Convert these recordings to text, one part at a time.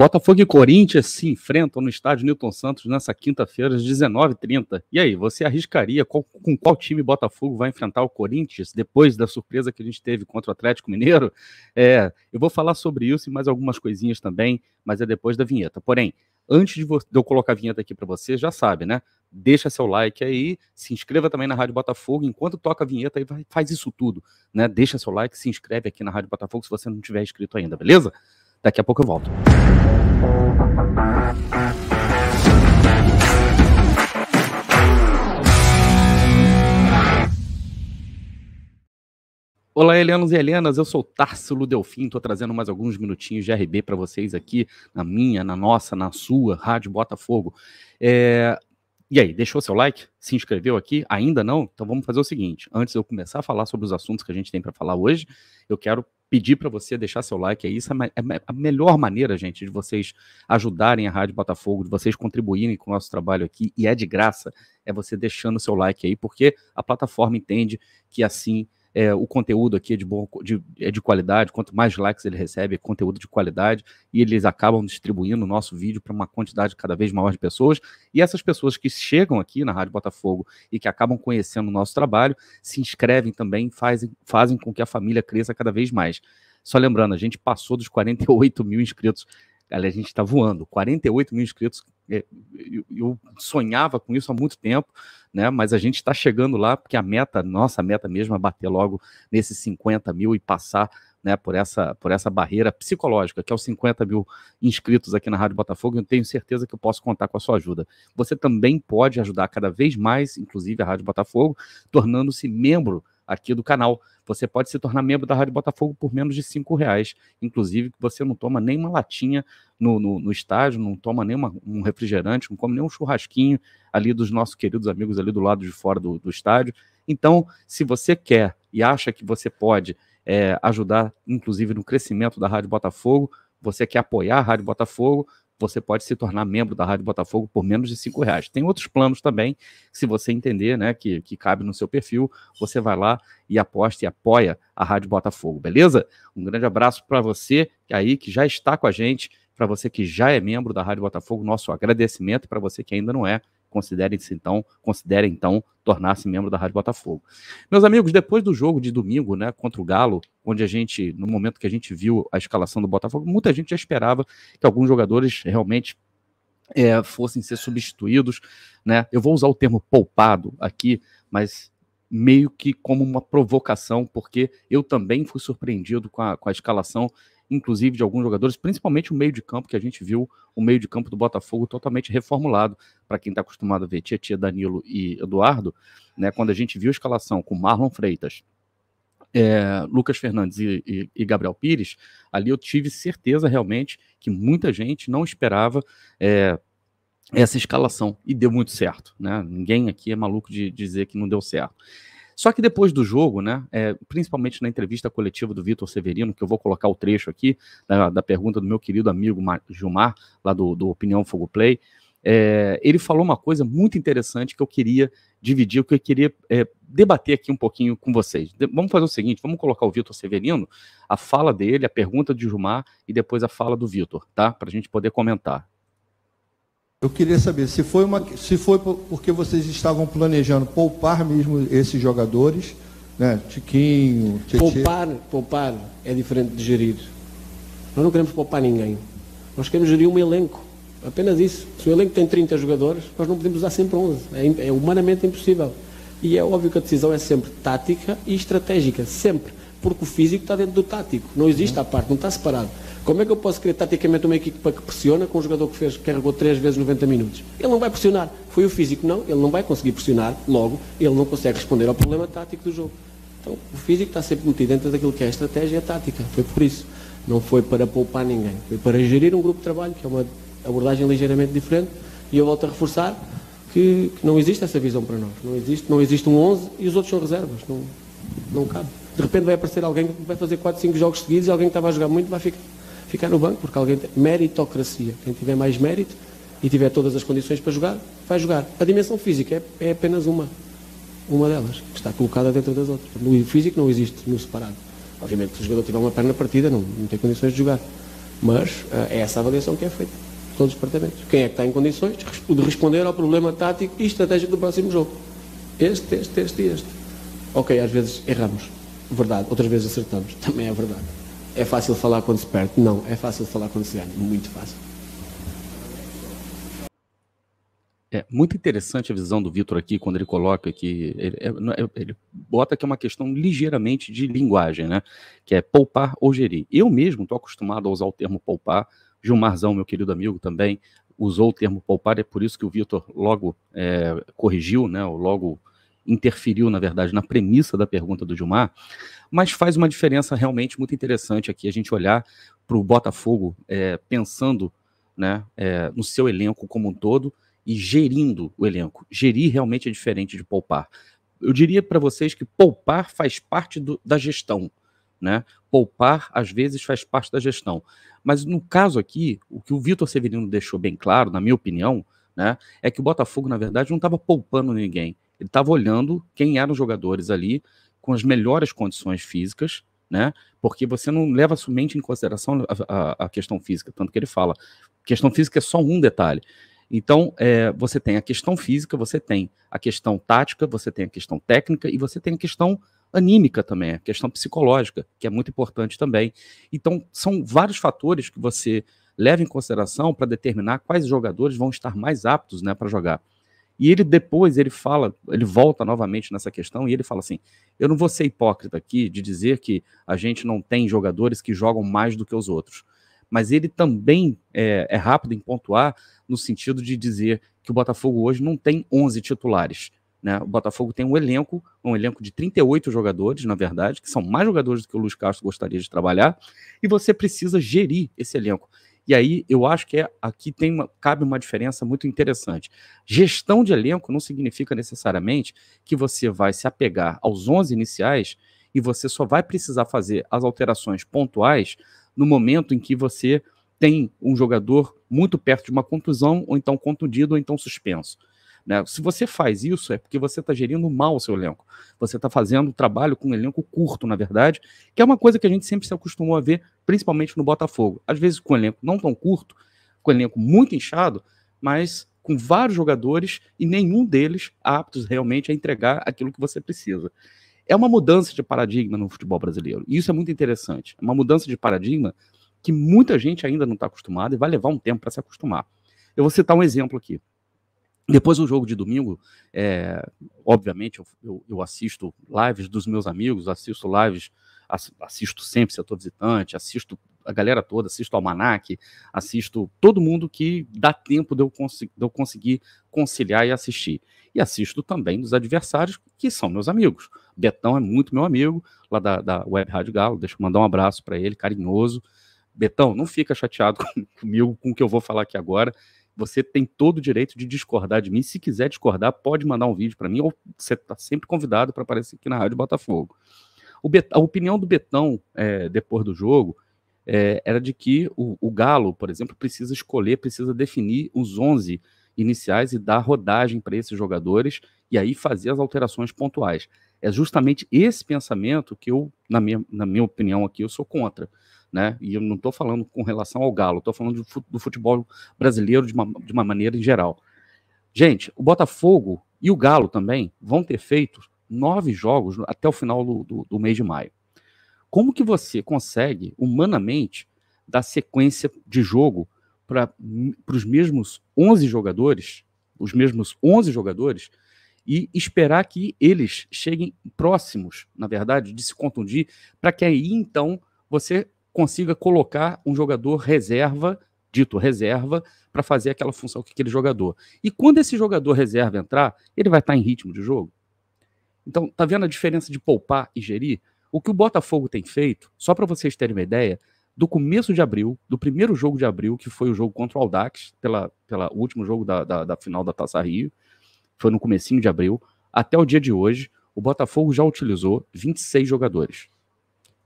Botafogo e Corinthians se enfrentam no estádio Newton Santos nessa quinta-feira às 19h30. E aí, você arriscaria qual, com qual time Botafogo vai enfrentar o Corinthians depois da surpresa que a gente teve contra o Atlético Mineiro? É, eu vou falar sobre isso e mais algumas coisinhas também, mas é depois da vinheta. Porém, antes de, de eu colocar a vinheta aqui para você, já sabe, né? Deixa seu like aí, se inscreva também na Rádio Botafogo. Enquanto toca a vinheta aí, faz isso tudo, né? Deixa seu like, se inscreve aqui na Rádio Botafogo se você não tiver inscrito ainda, beleza? Daqui a pouco eu volto. Olá, Helenos e Helenas, eu sou Társilo Delfim, estou trazendo mais alguns minutinhos de RB para vocês aqui, na minha, na nossa, na sua, Rádio Botafogo. É, e aí, deixou seu like? Se inscreveu aqui? Ainda não? Então vamos fazer o seguinte: antes de eu começar a falar sobre os assuntos que a gente tem para falar hoje, eu quero pedir para você deixar seu like aí. Isso é, é a melhor maneira, gente, de vocês ajudarem a Rádio Botafogo, de vocês contribuírem com o nosso trabalho aqui, e é de graça, é você deixando seu like aí, porque a plataforma entende que assim é, o conteúdo aqui é de, bom, de, é de qualidade, quanto mais likes ele recebe, é conteúdo de qualidade, e eles acabam distribuindo o nosso vídeo para uma quantidade cada vez maior de pessoas. E essas pessoas que chegam aqui na Rádio Botafogo e que acabam conhecendo o nosso trabalho, se inscrevem também, fazem, fazem com que a família cresça cada vez mais. Só lembrando, a gente passou dos 48 mil inscritos Aliás, a gente está voando. 48 mil inscritos. É, eu sonhava com isso há muito tempo, né? Mas a gente está chegando lá, porque a meta, nossa meta mesmo, é bater logo nesses 50 mil e passar né, por, essa, por essa barreira psicológica, que é os 50 mil inscritos aqui na Rádio Botafogo, eu tenho certeza que eu posso contar com a sua ajuda. Você também pode ajudar cada vez mais, inclusive a Rádio Botafogo, tornando-se membro aqui do canal. Você pode se tornar membro da Rádio Botafogo por menos de cinco reais. Inclusive, você não toma nenhuma latinha no, no, no estádio, não toma nenhuma, um refrigerante, não come nenhum churrasquinho ali dos nossos queridos amigos ali do lado de fora do, do estádio. Então, se você quer e acha que você pode é, ajudar, inclusive, no crescimento da Rádio Botafogo, você quer apoiar a Rádio Botafogo, você pode se tornar membro da Rádio Botafogo por menos de cinco reais. Tem outros planos também, se você entender, né, que, que cabe no seu perfil, você vai lá e aposta e apoia a Rádio Botafogo, beleza? Um grande abraço para você aí que já está com a gente, para você que já é membro da Rádio Botafogo, nosso agradecimento para você que ainda não é considerem-se então, considerem então tornar-se membro da Rádio Botafogo. Meus amigos, depois do jogo de domingo, né, contra o Galo, onde a gente, no momento que a gente viu a escalação do Botafogo, muita gente já esperava que alguns jogadores realmente é, fossem ser substituídos, né? Eu vou usar o termo poupado aqui, mas meio que como uma provocação, porque eu também fui surpreendido com a, com a escalação inclusive de alguns jogadores, principalmente o meio de campo, que a gente viu o meio de campo do Botafogo totalmente reformulado. Para quem está acostumado a ver Tietchan, Danilo e Eduardo, né, quando a gente viu a escalação com Marlon Freitas, é, Lucas Fernandes e, e, e, Gabriel Pires, ali eu tive certeza realmente que muita gente não esperava é, essa escalação e deu muito certo. Né? Ninguém aqui é maluco de, de dizer que não deu certo. Só que depois do jogo, né, é, principalmente na entrevista coletiva do Vitor Severino, que eu vou colocar o trecho aqui da, da pergunta do meu querido amigo Gilmar, lá do, do Opinião Fogo Play, é, ele falou uma coisa muito interessante que eu queria dividir, que eu queria é, debater aqui um pouquinho com vocês. De vamos fazer o seguinte: vamos colocar o Vitor Severino, a fala dele, a pergunta de Gilmar e depois a fala do Vitor, tá? Para a gente poder comentar. Eu queria saber se foi, uma, se foi porque vocês estavam planejando poupar mesmo esses jogadores, né? Tiquinho, Tietê. Poupar, poupar é diferente de gerir. Nós não queremos poupar ninguém. Nós queremos gerir um elenco. Apenas isso. Se o elenco tem 30 jogadores, nós não podemos usar sempre 11. É, é humanamente impossível. E é óbvio que a decisão é sempre tática e estratégica. Sempre. Porque o físico está dentro do tático. Não existe a parte, não está separado. Como é que eu posso querer taticamente uma equipa que pressiona com um jogador que fez, carregou 3 vezes 90 minutos? Ele não vai pressionar. Foi o físico, não. Ele não vai conseguir pressionar, logo, ele não consegue responder ao problema tático do jogo. Então, o físico está sempre metido dentro daquilo que é a estratégia e a tática. Foi por isso. Não foi para poupar ninguém. Foi para gerir um grupo de trabalho, que é uma abordagem ligeiramente diferente. E eu volto a reforçar que, que não existe essa visão para nós. Não existe, não existe um 11 e os outros são reservas. Não, não cabe. De repente vai aparecer alguém que vai fazer 4, 5 jogos seguidos e alguém que estava a jogar muito vai ficar ficar no banco, porque alguém tem meritocracia. Quem tiver mais mérito e tiver todas as condições para jogar, vai jogar. A dimensão física é, é apenas uma, uma delas, que está colocada dentro das outras. O físico não existe no separado. Obviamente, se o jogador tiver uma perna partida, não, não tem condições de jogar. Mas uh, é essa avaliação que é feita todos os departamentos. Quem é que está em condições de responder ao problema tático e estratégico do próximo jogo? Este, este, este e este. Ok, às vezes erramos. Verdade. Outras vezes acertamos. Também é verdade. É fácil falar quando se perde? Não. É fácil falar quando se ganha? Muito fácil. É muito interessante a visão do Vitor aqui, quando ele coloca que. Ele, é, é, ele, bota que é uma questão ligeiramente de linguagem, né? Que é poupar ou gerir. Eu mesmo estou acostumado a usar o termo poupar. Gilmarzão, meu querido amigo, também usou o termo poupar, é por isso que o Vitor logo é, corrigiu, né? logo interferiu, na verdade, na premissa da pergunta do Gilmar, mas faz uma diferença realmente muito interessante aqui a gente olhar para o Botafogo é, pensando né, é, no seu elenco como um todo e gerindo o elenco. Gerir realmente é diferente de poupar. Eu diria para vocês que poupar faz parte do, da gestão. Né? Poupar, às vezes, faz parte da gestão. Mas no caso aqui, o que o Vitor Severino deixou bem claro, na minha opinião, né, é que o Botafogo, na verdade, não estava poupando ninguém. Ele estava olhando quem eram os jogadores ali com as melhores condições físicas, né? Porque você não leva somente em consideração a, a, a questão física, tanto que ele fala, questão física é só um detalhe. Então, é, você tem a questão física, você tem a questão tática, você tem a questão técnica e você tem a questão anímica também, a questão psicológica, que é muito importante também. Então, são vários fatores que você leva em consideração para determinar quais jogadores vão estar mais aptos né, para jogar. E ele depois, ele fala, ele volta novamente nessa questão e ele fala assim: eu não vou ser hipócrita aqui de dizer que a gente não tem jogadores que jogam mais do que os outros. Mas ele também é, é rápido em pontuar no sentido de dizer que o Botafogo hoje não tem 11 titulares. Né? O Botafogo tem um elenco, um elenco de 38 jogadores, na verdade, que são mais jogadores do que o Luiz Castro gostaria de trabalhar, e você precisa gerir esse elenco. E aí eu acho que é, aqui tem uma, cabe uma diferença muito interessante. Gestão de elenco não significa necessariamente que você vai se apegar aos 11 iniciais e você só vai precisar fazer as alterações pontuais no momento em que você tem um jogador muito perto de uma contusão, ou então contundido, ou então suspenso. Né? Se você faz isso, é porque você está gerindo mal o seu elenco. Você está fazendo trabalho com um elenco curto, na verdade, que é uma coisa que a gente sempre se acostumou a ver, principalmente no Botafogo. Às vezes com um elenco não tão curto, com um elenco muito inchado, mas com vários jogadores e nenhum deles aptos realmente a entregar aquilo que você precisa. É uma mudança de paradigma no futebol brasileiro. E isso é muito interessante. É uma mudança de paradigma que muita gente ainda não está acostumada e vai levar um tempo para se acostumar. Eu vou citar um exemplo aqui. Depois, do jogo de domingo, é, obviamente, eu, eu, eu, assisto lives dos meus amigos, assisto lives, assisto sempre se eu estou visitante, assisto a galera toda, assisto ao Manac, assisto todo mundo que dá tempo de eu, de eu conseguir conciliar e assistir. E assisto também dos adversários, que são meus amigos. Betão é muito meu amigo, lá da, da Web Rádio Galo, deixa eu mandar um abraço para ele, carinhoso. Betão, não fica chateado comigo com o que eu vou falar aqui agora. Você tem todo o direito de discordar de mim. Se quiser discordar, pode mandar um vídeo para mim, ou você está sempre convidado para aparecer aqui na Rádio Botafogo. Bet... a opinião do Betão, é, depois do jogo, é, era de que o, o, Galo, por exemplo, precisa escolher, precisa definir os 11 iniciais e dar rodagem para esses jogadores e aí fazer as alterações pontuais. É justamente esse pensamento que eu, na minha, na minha opinião aqui, eu sou contra né? E eu não estou falando com relação ao Galo, estou falando do futebol brasileiro de uma, de uma maneira em geral. Gente, o Botafogo e o Galo também vão ter feito nove jogos até o final do, do, do mês de maio. Como que você consegue, humanamente, dar sequência de jogo para os mesmos 11 jogadores, os mesmos 11 jogadores, e esperar que eles cheguem próximos, na verdade, de se contundir, para que aí então você consiga colocar um jogador reserva, dito reserva, para fazer aquela função que aquele jogador. E quando esse jogador reserva entrar, ele vai estar tá em ritmo de jogo. Então, tá vendo a diferença de poupar e gerir? O que o Botafogo tem feito, só para vocês terem uma ideia, do começo de abril, do primeiro jogo de abril, que foi o jogo contra o Aldax, pela, pela último jogo da, da, da final da Taça Rio, foi no comecinho de abril, até o dia de hoje, o Botafogo já utilizou 26 jogadores.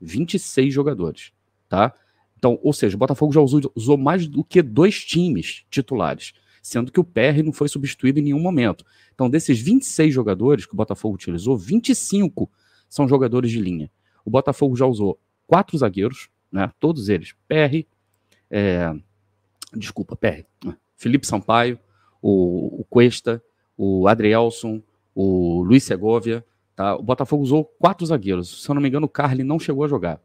26 jogadores tá? Então, ou seja, o Botafogo já usou, usou mais do que dois times titulares, sendo que o PR não foi substituído em nenhum momento. Então, desses 26 jogadores que o Botafogo utilizou, 25 são jogadores de linha. O Botafogo já usou quatro zagueiros, né? Todos eles, PR, é, desculpa, PR, Felipe Sampaio, o, o Cuesta, o Adrielson, o Luiz Segovia, tá? O Botafogo usou quatro zagueiros. Se eu não me engano, o Carly não chegou a jogar.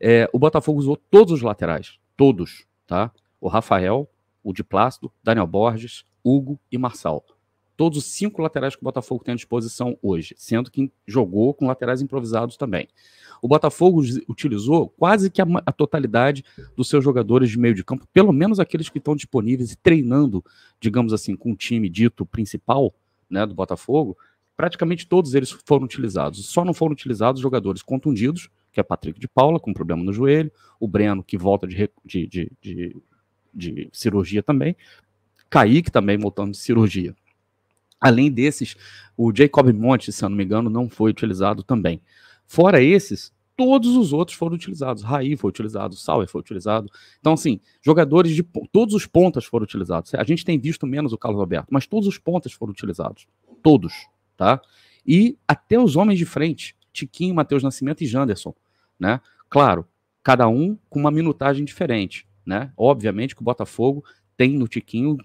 É, o Botafogo usou todos os laterais, todos, tá? O Rafael, o de Plácido, Daniel Borges, Hugo e Marçal. Todos os cinco laterais que o Botafogo tem à disposição hoje, sendo que jogou com laterais improvisados também. O Botafogo utilizou quase que a, a totalidade dos seus jogadores de meio de campo, pelo menos aqueles que estão disponíveis e treinando, digamos assim, com o time dito principal né, do Botafogo, praticamente todos eles foram utilizados. Só não foram utilizados jogadores contundidos que é Patrick de Paula, com problema no joelho, o Breno, que volta de, de, de, de, de cirurgia também, Kaique também voltando de cirurgia. Além desses, o Jacob Monte, se eu não me engano, não foi utilizado também. Fora esses, todos os outros foram utilizados. Raí foi utilizado, Sauer foi utilizado. Então, assim, jogadores de. Todos os pontas foram utilizados. A gente tem visto menos o Carlos Alberto, mas todos os pontas foram utilizados. Todos, tá? E até os homens de frente. Tiquinho, Matheus Nascimento e Janderson, né? Claro, cada um com uma minutagem diferente, né? Obviamente que o Botafogo tem no Tiquinho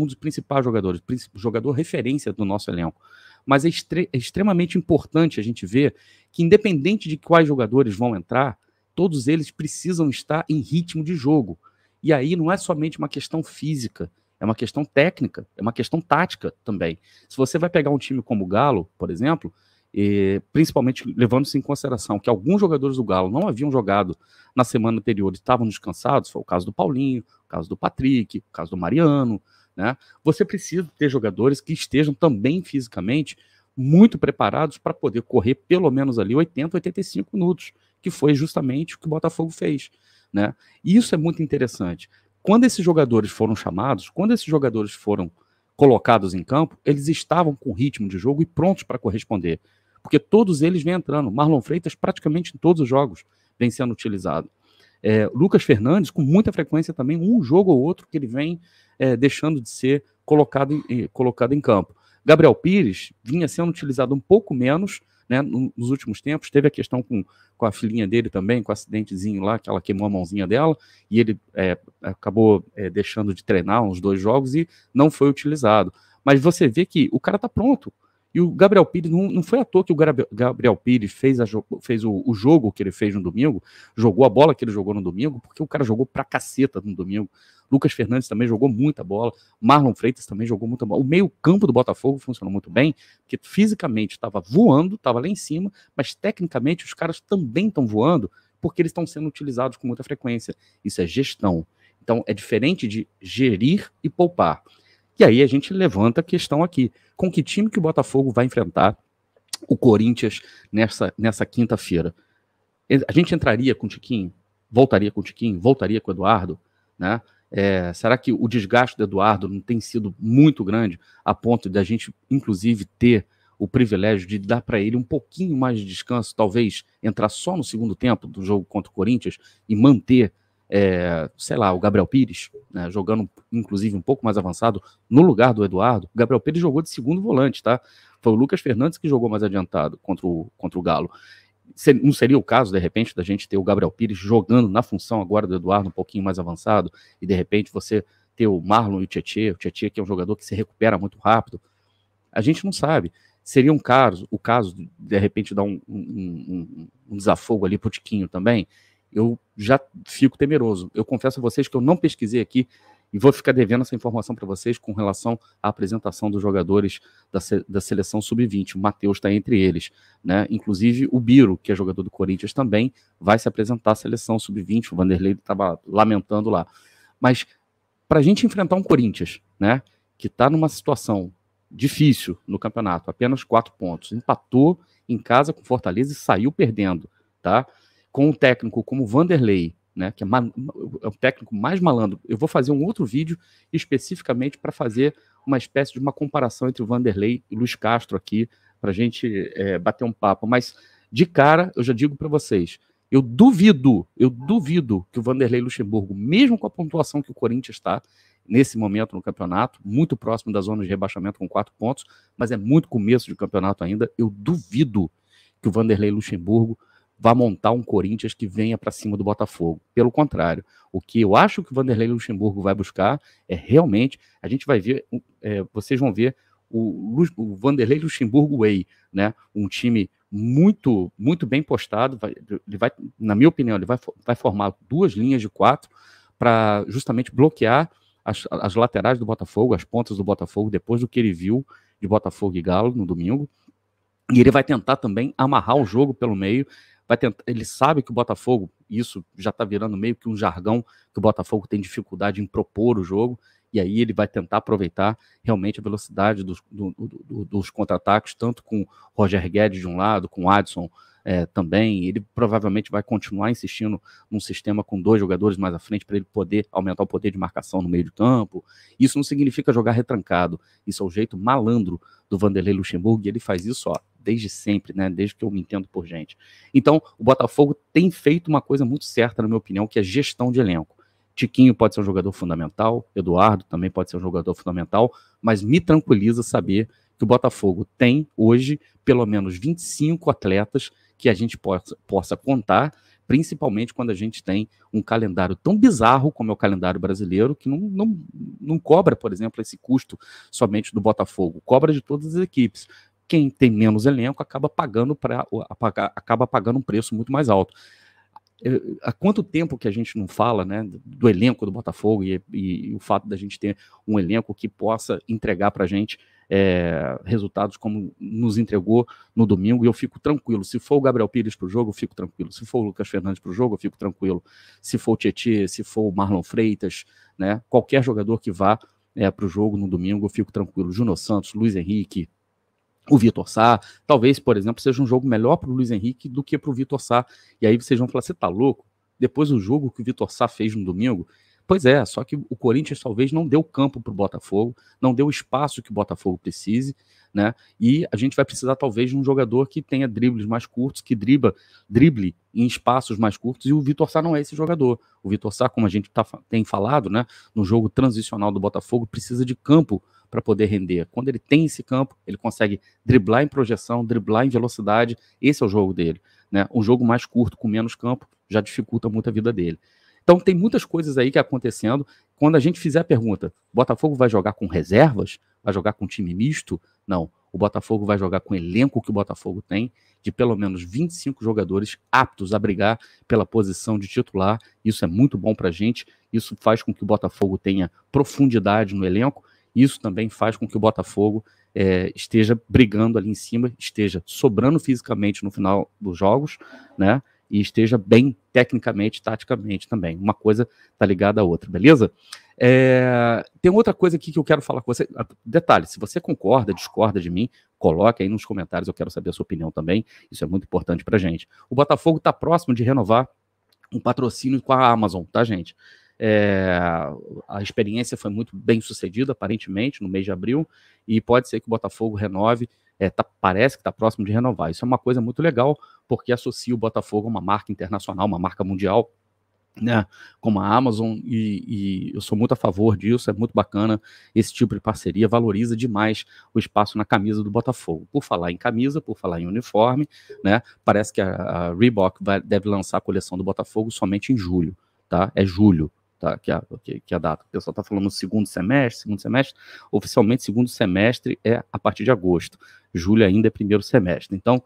um dos principais jogadores, jogador referência do nosso elenco. Mas é, é extremamente importante a gente ver que, independente de quais jogadores vão entrar, todos eles precisam estar em ritmo de jogo. E aí não é somente uma questão física, é uma questão técnica, é uma questão tática também. Se você vai pegar um time como o Galo, por exemplo, e, principalmente levando-se em consideração que alguns jogadores do Galo não haviam jogado na semana anterior e estavam descansados, foi o caso do Paulinho, o caso do Patrick, o caso do Mariano, né? Você precisa ter jogadores que estejam também fisicamente muito preparados para poder correr pelo menos ali 80, 85 minutos, que foi justamente o que o Botafogo fez, né? E isso é muito interessante. Quando esses jogadores foram chamados, quando esses jogadores foram colocados em campo, eles estavam com ritmo de jogo e prontos para corresponder. Porque todos eles vêm entrando. Marlon Freitas, praticamente em todos os jogos, vem sendo utilizado. É, Lucas Fernandes, com muita frequência também, um jogo ou outro que ele vem é, deixando de ser colocado em, eh, colocado em campo. Gabriel Pires vinha sendo utilizado um pouco menos, né? Nos últimos tempos, teve a questão com, com a filhinha dele também, com o acidentezinho lá, que ela queimou a mãozinha dela, e ele é, acabou é, deixando de treinar uns dois jogos e não foi utilizado. Mas você vê que o cara está pronto. E o Gabriel Pires, não, não foi à toa que o Gabriel Pires fez, a, fez o, o, jogo que ele fez no domingo, jogou a bola que ele jogou no domingo, porque o cara jogou pra caceta no domingo. Lucas Fernandes também jogou muita bola, Marlon Freitas também jogou muita bola. O meio-campo do Botafogo funcionou muito bem, porque fisicamente estava voando, estava lá em cima, mas tecnicamente os caras também estão voando, porque eles estão sendo utilizados com muita frequência. Isso é gestão. Então é diferente de gerir e poupar. E aí a gente levanta a questão aqui: com que time que o Botafogo vai enfrentar o Corinthians nessa, nessa quinta-feira? A gente entraria com o Tiquinho? Voltaria com o Tiquinho? Voltaria com o Eduardo? Né? É, será que o desgaste do Eduardo não tem sido muito grande a ponto de a gente, inclusive, ter o privilégio de dar para ele um pouquinho mais de descanso, talvez entrar só no segundo tempo do jogo contra o Corinthians e manter, é, sei lá, o Gabriel Pires, né, jogando inclusive um pouco mais avançado no lugar do Eduardo. O Gabriel Pires jogou de segundo volante, tá? Foi o Lucas Fernandes que jogou mais adiantado contra o, contra o Galo não seria o caso, de repente, da gente ter o Gabriel Pires jogando na função agora do Eduardo um pouquinho mais avançado, e de repente você ter o Marlon e o Tietchan, o Tietchan que é um jogador que se recupera muito rápido. A gente não sabe. Seria um caso, o caso, de repente, dar um, um, um, um desafogo ali pro Tiquinho também. Eu já fico temeroso. Eu confesso a vocês que eu não pesquisei aqui e vou ficar devendo essa informação para vocês com relação à apresentação dos jogadores da, se, da seleção sub-20. O Matheus está entre eles. Né? Inclusive o Biro, que é jogador do Corinthians, também vai se apresentar à seleção sub-20. O Vanderlei estava tá lamentando lá. Mas para a gente enfrentar um Corinthians, né, que está numa situação difícil no campeonato, apenas quatro pontos, empatou em casa com Fortaleza e saiu perdendo, tá? Com um técnico como Vanderlei, né, que é, é o técnico mais malandro. Eu vou fazer um outro vídeo especificamente para fazer uma espécie de uma comparação entre o Vanderlei e o Luiz Castro aqui, para a gente é, bater um papo. Mas, de cara, eu já digo para vocês, eu duvido, eu duvido que o Vanderlei Luxemburgo, mesmo com a pontuação que o Corinthians está nesse momento no campeonato, muito próximo da zona de rebaixamento com quatro pontos, mas é muito começo de campeonato ainda, eu duvido que o Vanderlei Luxemburgo vá montar um Corinthians que venha para cima do Botafogo. Pelo contrário, o que eu acho que o Vanderlei Luxemburgo vai buscar é realmente, a gente vai ver, é, vocês vão ver o, o, Vanderlei Luxemburgo Way, né? Um time muito, muito bem postado, vai, ele vai, na minha opinião, ele vai, vai formar duas linhas de quatro para justamente bloquear as, as laterais do Botafogo, as pontas do Botafogo, depois do que ele viu de Botafogo e Galo no domingo. E ele vai tentar também amarrar o jogo pelo meio vai tentar, ele sabe que o Botafogo, isso já está virando meio que um jargão, que o Botafogo tem dificuldade em propor o jogo, e aí ele vai tentar aproveitar realmente a velocidade dos, do, do, dos contra-ataques, tanto com Roger Guedes de um lado, com o Adson é, também. Ele provavelmente vai continuar insistindo num sistema com dois jogadores mais à frente para ele poder aumentar o poder de marcação no meio de campo. Isso não significa jogar retrancado. Isso é o jeito malandro do Vanderlei Luxemburgo e ele faz isso ó, desde sempre, né? Desde que eu me entendo por gente. Então, o Botafogo tem feito uma coisa muito certa, na minha opinião, que é gestão de elenco. Tiquinho pode ser um jogador fundamental, Eduardo também pode ser um jogador fundamental, mas me tranquiliza saber que o Botafogo tem hoje pelo menos 25 atletas que a gente possa, possa contar, principalmente quando a gente tem um calendário tão bizarro como é o calendário brasileiro, que não, não, não cobra, por exemplo, esse custo somente do Botafogo, cobra de todas as equipes quem tem menos elenco acaba pagando, para acaba pagando um preço muito mais alto. Há quanto tempo que a gente não fala né, do elenco do Botafogo e, e, o fato da gente ter um elenco que possa entregar para a gente é, resultados como nos entregou no domingo, e eu fico tranquilo. Se for o Gabriel Pires para o jogo, eu fico tranquilo. Se for o Lucas Fernandes para o jogo, eu fico tranquilo. Se for o Tietê, se for o Marlon Freitas, né? qualquer jogador que vá é, eh, para o jogo no domingo, eu fico tranquilo. Juno Santos, Luiz Henrique, o Vitor Sá. Talvez, por exemplo, seja um jogo melhor para o Luiz Henrique do que para o Vitor Sá. E aí vocês vão falar: você tá louco? Depois do jogo que o Vitor Sá fez no domingo. Pois é, só que o Corinthians talvez não deu campo para o Botafogo, não deu espaço que o Botafogo precise, né? E a gente vai precisar talvez de um jogador que tenha dribles mais curtos, que driba, drible em espaços mais curtos, e o Vitor Sá não é esse jogador. O Vitor Sá, como a gente tá, tem falado, né, no jogo transicional do Botafogo, precisa de campo para poder render. Quando ele tem esse campo, ele consegue driblar em projeção, driblar em velocidade. Esse é o jogo dele. Né? Um jogo mais curto, com menos campo, já dificulta muito a vida dele. Então tem muitas coisas aí que acontecendo. Quando a gente fizer a pergunta, Botafogo vai jogar com reservas? Vai jogar com time misto? Não. O Botafogo vai jogar com o elenco que o Botafogo tem, de pelo menos 25 jogadores aptos a brigar pela posição de titular. Isso é muito bom para a gente. Isso faz com que o Botafogo tenha profundidade no elenco isso também faz com que o Botafogo é, esteja brigando ali em cima, esteja sobrando fisicamente no final dos jogos, né? E esteja bem tecnicamente, taticamente também. Uma coisa está ligada à outra, beleza? É, tem outra coisa aqui que eu quero falar com você. Ah, detalhe: se você concorda, discorda de mim, coloque aí nos comentários, eu quero saber a sua opinião também. Isso é muito importante para gente. O Botafogo está próximo de renovar um patrocínio com a Amazon, tá, gente? É, a experiência foi muito bem sucedida, aparentemente, no mês de abril, e pode ser que o Botafogo renove. É, tá, parece que está próximo de renovar. Isso é uma coisa muito legal, porque associa o Botafogo a uma marca internacional, uma marca mundial, né, como a Amazon, e, e, eu sou muito a favor disso, é muito bacana esse tipo de parceria, valoriza demais o espaço na camisa do Botafogo. Por falar em camisa, por falar em uniforme, né, parece que a, a Reebok vai, deve lançar a coleção do Botafogo somente em julho, tá? É julho tá, que, a, que, que a data. O pessoal está falando segundo semestre, segundo semestre. Oficialmente, segundo semestre é a partir de agosto. Julho ainda é primeiro semestre. Então,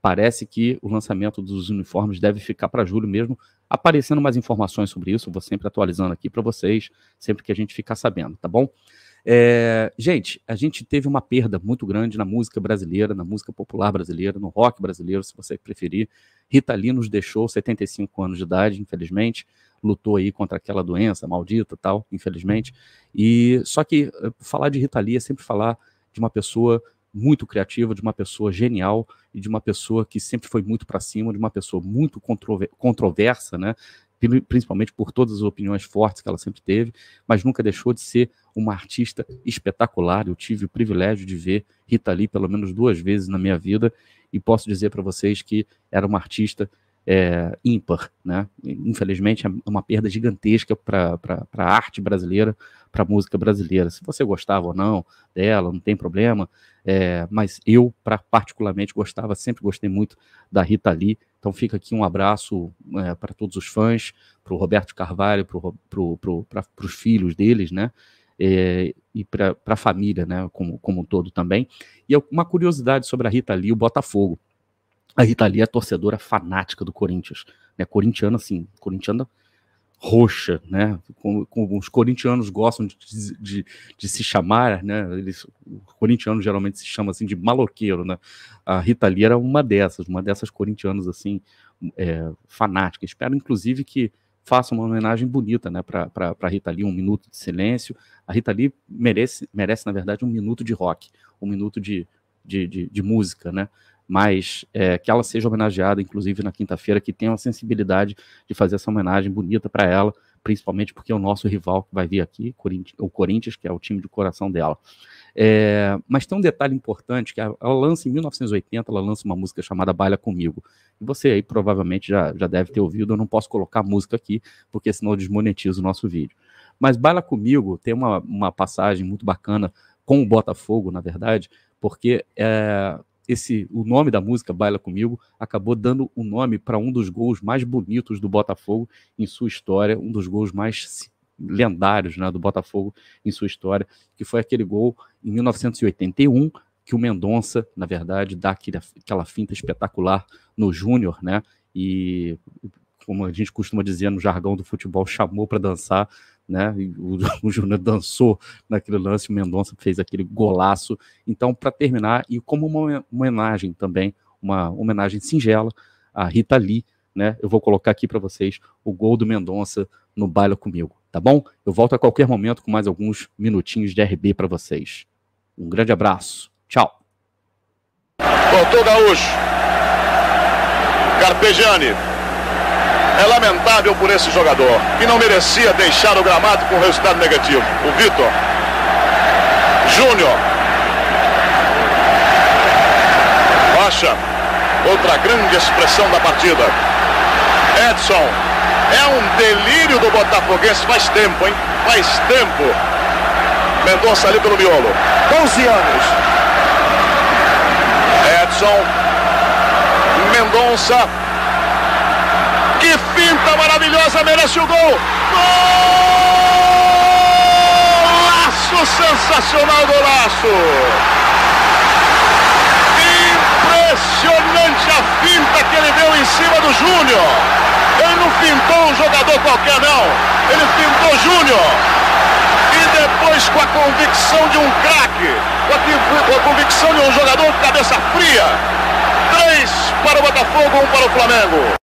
parece que o lançamento dos uniformes deve ficar para julho mesmo. Aparecendo mais informações sobre isso, vou sempre atualizando aqui para vocês, sempre que a gente ficar sabendo, tá bom? É, gente, a gente teve uma perda muito grande na música brasileira, na música popular brasileira, no rock brasileiro, se você preferir. Rita Lee nos deixou 75 anos de idade, infelizmente, lutou aí contra aquela doença maldita, tal, infelizmente. E só que eh, falar de Rita Lee é sempre falar de uma pessoa muito criativa, de uma pessoa genial e de uma pessoa que sempre foi muito para cima, de uma pessoa muito controver controversa, né? principalmente por todas as opiniões fortes que ela sempre teve, mas nunca deixou de ser uma artista espetacular. Eu tive o privilégio de ver Rita Lee pelo menos duas vezes na minha vida e posso dizer para vocês que era uma artista é, ímpar, né? Infelizmente é uma perda gigantesca para a arte brasileira, para a música brasileira. Se você gostava ou não dela, não tem problema. É, mas eu, pra, particularmente, gostava, sempre gostei muito da Rita Lee então fica aqui um abraço é, para todos os fãs, para o Roberto Carvalho, para pro, os filhos deles, né? É, e para a família, né? Como, como um todo também. E uma curiosidade sobre a Rita Lee, o Botafogo. A Rita Lee é torcedora fanática do Corinthians, né? Corintiana, assim, corintiana roxa, né? Como, como, os corintianos gostam de, de, de se chamar, né? Eles, o corintiano geralmente se chama assim de maloqueiro, né? A Rita Lee era uma dessas, uma dessas corintianas assim é, fanática. Espero inclusive que faça uma homenagem bonita, né? Para Rita Lee, um minuto de silêncio. A Rita Lee merece, merece na verdade um minuto de rock, um minuto de, de, de, de música, né? mas é, que ela seja homenageada, inclusive na quinta-feira, que tenha uma sensibilidade de fazer essa homenagem bonita para ela, principalmente porque é o nosso rival que vai vir aqui, o Corinthians, que é o time de coração dela. É, mas tem um detalhe importante, que ela lança em 1980, ela lança uma música chamada Baila Comigo. E você aí provavelmente já, já deve ter ouvido, eu não posso colocar música aqui, porque senão eu desmonetizo o nosso vídeo. Mas Baila Comigo tem uma, uma passagem muito bacana com o Botafogo, na verdade, porque é, esse o nome da música Baila Comigo acabou dando o nome para um dos gols mais bonitos do Botafogo em sua história, um dos gols mais lendários né, do Botafogo em sua história, que foi aquele gol em 1981 que o Mendonça, na verdade, dá aquela finta espetacular no Júnior, né? E como a gente costuma dizer no jargão do futebol, chamou para dançar né? O, o Júnior dançou naquele lance, o Mendonça fez aquele golaço. Então, para terminar, e como uma homenagem também, uma homenagem singela a Rita Lee, né? Eu vou colocar aqui para vocês o gol do Mendonça no baile comigo, tá bom? Eu volto a qualquer momento com mais alguns minutinhos de RB para vocês. Um grande abraço. Tchau. Voltou Gaúcho. Carpegiani. É lamentável por esse jogador, que não merecia deixar o gramado com resultado negativo. O Vitor. Júnior. Rocha. Outra grande expressão da partida. Edson. É um delírio do Botafoguense faz tempo, hein? Faz tempo. Mendonça ali pelo miolo. 11 anos. Edson. Mendonça. Que pinta maravilhosa, merece o gol. Golaço, sensacional golaço. Impressionante a finta que ele deu em cima do Júnior. Ele não pintou um jogador qualquer, não. Ele pintou Júnior depois com a convicção de um craque, com, com a, convicção de um jogador de cabeça fria. Três para o Botafogo, um para o Flamengo.